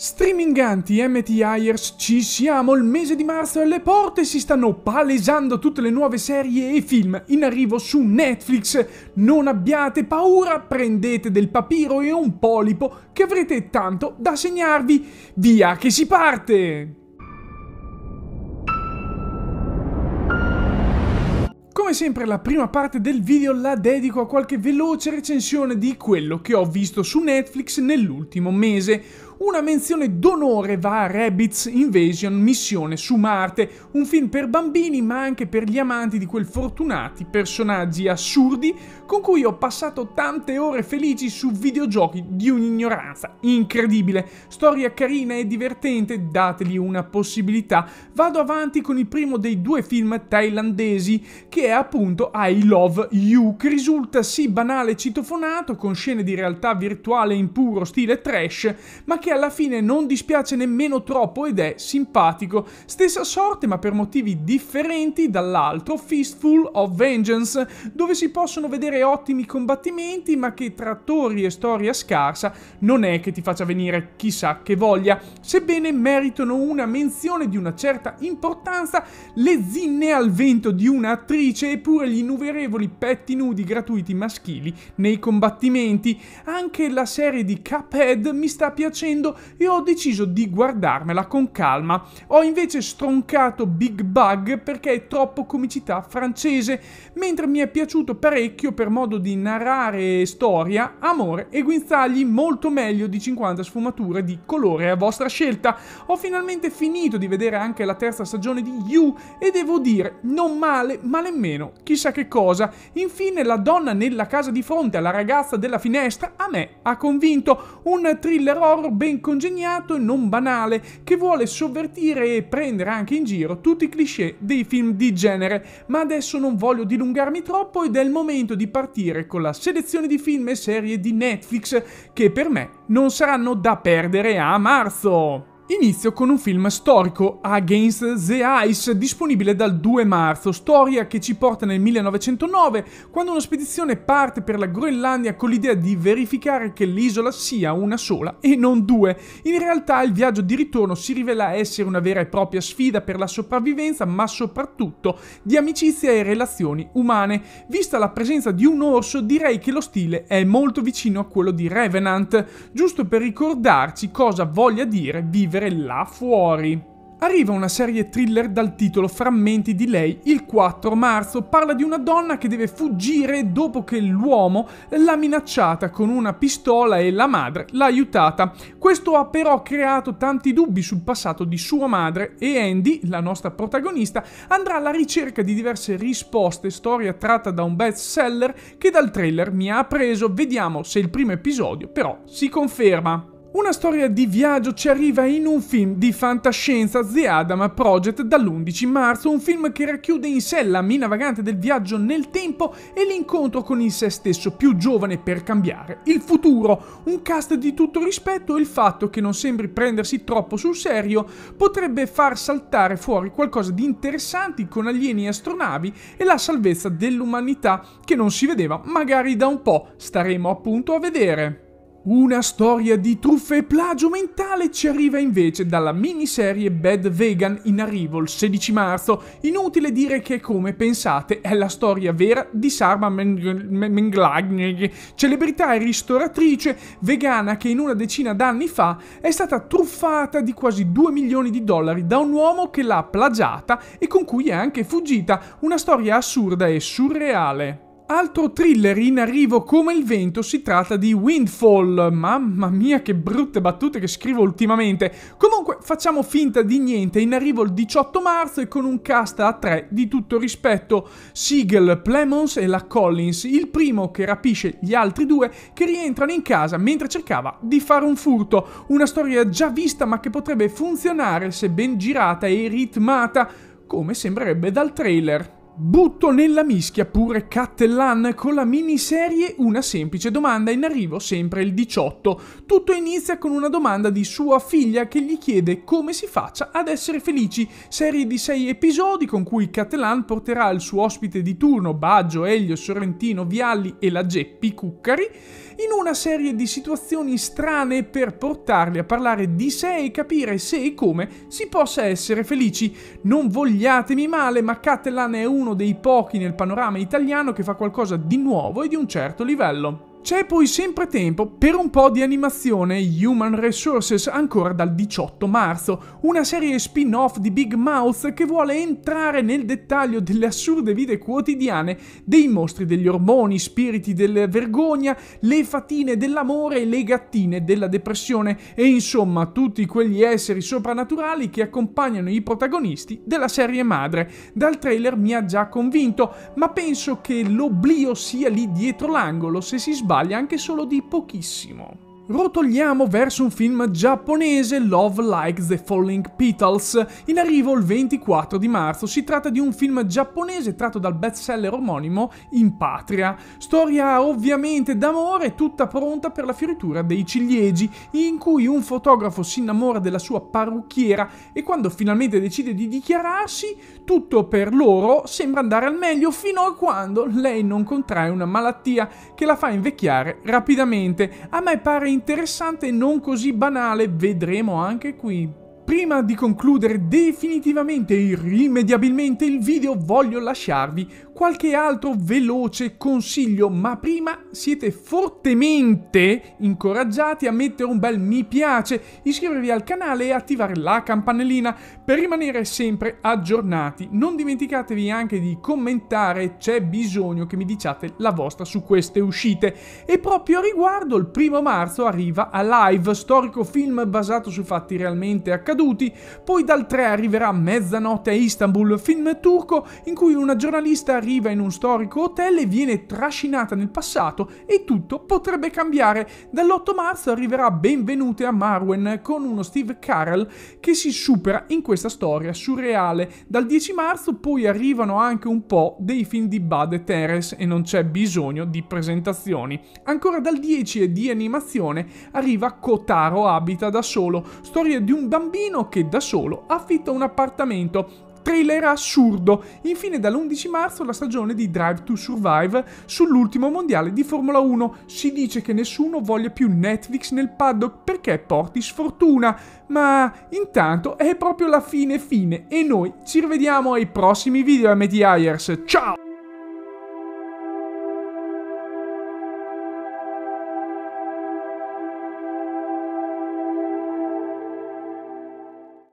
Streaminganti MTIers, ci siamo! Il mese di marzo alle porte si stanno palesando tutte le nuove serie e film in arrivo su Netflix. Non abbiate paura, prendete del papiro e un polipo che avrete tanto da segnarvi. Via che si parte! Come sempre la prima parte del video la dedico a qualche veloce recensione di quello che ho visto su Netflix nell'ultimo mese una menzione d'onore va a Rabbids Invasion Missione su Marte, un film per bambini ma anche per gli amanti di quel fortunati personaggi assurdi con cui ho passato tante ore felici su videogiochi di un'ignoranza incredibile. Storia carina e divertente, dategli una possibilità. Vado avanti con il primo dei due film thailandesi che è appunto I Love You, che risulta sì banale e citofonato con scene di realtà virtuale in puro stile trash, ma che che alla fine non dispiace nemmeno troppo ed è simpatico. Stessa sorte ma per motivi differenti dall'altro Fistful of Vengeance, dove si possono vedere ottimi combattimenti ma che tra attori e storia scarsa non è che ti faccia venire chissà che voglia, sebbene meritano una menzione di una certa importanza le zinne al vento di un'attrice e pure gli innumerevoli petti nudi gratuiti maschili nei combattimenti. Anche la serie di Cuphead mi sta piacendo dicendo e ho deciso di guardarmela con calma. Ho invece stroncato Big Bug perché è troppo comicità francese, mentre mi è piaciuto parecchio per modo di narrare storia, amore e guinzagli molto meglio di 50 sfumature di colore a vostra scelta. Ho finalmente finito di vedere anche la terza stagione di You e devo dire non male ma nemmeno chissà che cosa. Infine la donna nella casa di fronte alla ragazza della finestra a me ha convinto. Un thriller horror ben ben congegnato e non banale che vuole sovvertire e prendere anche in giro tutti i cliché dei film di genere. Ma adesso non voglio dilungarmi troppo ed è il momento di partire con la selezione di film e serie di Netflix che per me non saranno da perdere a marzo. Inizio con un film storico, Against the Ice, disponibile dal 2 marzo, storia che ci porta nel 1909, quando una spedizione parte per la Groenlandia con l'idea di verificare che l'isola sia una sola e non due. In realtà il viaggio di ritorno si rivela essere una vera e propria sfida per la sopravvivenza, ma soprattutto di amicizia e relazioni umane. Vista la presenza di un orso, direi che lo stile è molto vicino a quello di Revenant, giusto per ricordarci cosa voglia dire vivere vivere là fuori. Arriva una serie thriller dal titolo Frammenti di lei, il 4 marzo, parla di una donna che deve fuggire dopo che l'uomo l'ha minacciata con una pistola e la madre l'ha aiutata. Questo ha però creato tanti dubbi sul passato di sua madre e Andy, la nostra protagonista, andrà alla ricerca di diverse risposte, storia tratta da un bestseller che dal trailer mi ha preso. Vediamo se il primo episodio però si conferma. Una storia di viaggio ci arriva in un film di fantascienza The Adama Project dall'11 marzo, un film che racchiude in sé la mina vagante del viaggio nel tempo e l'incontro con il sé stesso più giovane per cambiare il futuro. Un cast di tutto rispetto e il fatto che non sembri prendersi troppo sul serio potrebbe far saltare fuori qualcosa di interessante con alieni e astronavi e la salvezza dell'umanità che non si vedeva magari da un po'. Staremo appunto a vedere. Una storia di truffe e plagio mentale ci arriva invece dalla miniserie Bad Vegan in arrivo il 16 marzo. Inutile dire che, come pensate, è la storia vera di Sarma Menglagnig, celebrità e ristoratrice vegana che in una decina d'anni fa è stata truffata di quasi 2 milioni di dollari da un uomo che l'ha plagiata e con cui è anche fuggita. Una storia assurda e surreale. Altro thriller in arrivo come il vento si tratta di Windfall. Mamma mia che brutte battute che scrivo ultimamente. Comunque facciamo finta di niente, in arrivo il 18 marzo e con un cast a tre di tutto rispetto. Siegel, Plemons e la Collins, il primo che rapisce gli altri due che rientrano in casa mentre cercava di fare un furto. Una storia già vista ma che potrebbe funzionare se ben girata e ritmata come sembrerebbe dal trailer. Butto nella mischia pure Cattellan con la miniserie Una semplice domanda in arrivo sempre il 18. Tutto inizia con una domanda di sua figlia che gli chiede come si faccia ad essere felici, serie di 6 episodi con cui Cattelan porterà il suo ospite di turno Baggio, Elio, Sorrentino, Vialli e la Geppi Cuccari in una serie di situazioni strane per portarli a parlare di sé e capire se e come si possa essere felici. Non vogliatemi male, ma Cattelan è uno uno dei pochi nel panorama italiano che fa qualcosa di nuovo e di un certo livello. C'è poi sempre tempo per un po' di animazione Human Resources ancora dal 18 marzo, una serie spin-off di Big Mouth che vuole entrare nel dettaglio delle assurde vite quotidiane dei mostri degli ormoni, spiriti della vergogna, le fatine dell'amore e le gattine della depressione e insomma tutti quegli esseri soprannaturali che accompagnano i protagonisti della serie madre. Dal trailer mi ha già convinto, ma penso che l'oblio sia lì dietro l'angolo se si sbaglia sbaglia anche solo di pochissimo. Rotoliamo verso un film giapponese Love Like the Falling Petals, in arrivo il 24 di marzo. Si tratta di un film giapponese tratto dal bestseller omonimo In Patria. Storia ovviamente d'amore tutta pronta per la fioritura dei ciliegi, in cui un fotografo si innamora della sua parrucchiera e quando finalmente decide di dichiararsi, tutto per loro sembra andare al meglio fino a quando lei non contrae una malattia che la fa invecchiare rapidamente. A me pare interessante e non così banale, vedremo anche qui prima di concludere definitivamente e irrimediabilmente il video voglio lasciarvi qualche altro veloce consiglio, ma prima siete fortemente incoraggiati a mettere un bel mi piace, iscrivervi al canale e attivare la campanellina per rimanere sempre aggiornati. Non dimenticatevi anche di commentare, c'è bisogno che mi diciate la vostra su queste uscite. E proprio a riguardo, il primo marzo arriva a live, storico film basato su fatti realmente accaduti caduti, poi dal 3 arriverà Mezzanotte a Istanbul, film turco in cui una giornalista arriva in un storico hotel e viene trascinata nel passato e tutto potrebbe cambiare. Dall'8 marzo arriverà Benvenute a Marwen con uno Steve Carell che si supera in questa storia surreale. Dal 10 marzo poi arrivano anche un po' dei film di Bud e Teres e non c'è bisogno di presentazioni. Ancora dal 10 di animazione arriva Kotaro abita da solo, storia di un bambino ragazzino che da solo affitta un appartamento trailer assurdo. Infine dall'11 marzo la stagione di Drive to Survive sull'ultimo mondiale di Formula 1. Si dice che nessuno voglia più Netflix nel paddock perché porti sfortuna, ma intanto è proprio la fine fine e noi ci rivediamo ai prossimi video MTIers. Ciao!